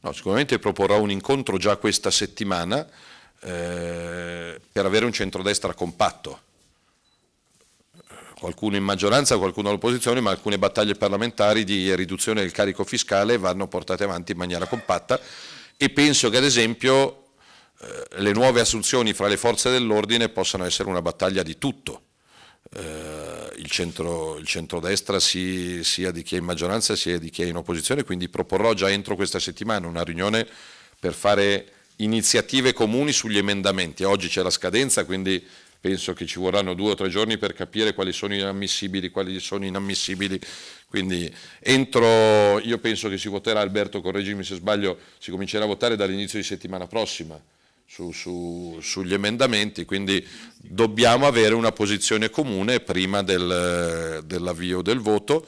No, sicuramente proporrò un incontro già questa settimana eh, per avere un centrodestra compatto. Qualcuno in maggioranza, qualcuno all'opposizione, ma alcune battaglie parlamentari di riduzione del carico fiscale vanno portate avanti in maniera compatta e penso che ad esempio eh, le nuove assunzioni fra le forze dell'ordine possano essere una battaglia di tutto eh, il, centro, il, centrodestra si, sia di chi è in maggioranza sia di chi è in opposizione, quindi proporrò già entro questa settimana una riunione per fare iniziative comuni sugli emendamenti. Oggi c'è la scadenza, quindi penso che ci vorranno due o tre giorni per capire quali sono inammissibili, quali sono inammissibili. Quindi entro, io penso che si voterà, Alberto, correggimi se sbaglio, si comincerà a votare dall'inizio di settimana prossima su, su, sugli emendamenti, quindi dobbiamo avere una posizione comune prima del, eh, dell'avvio del voto.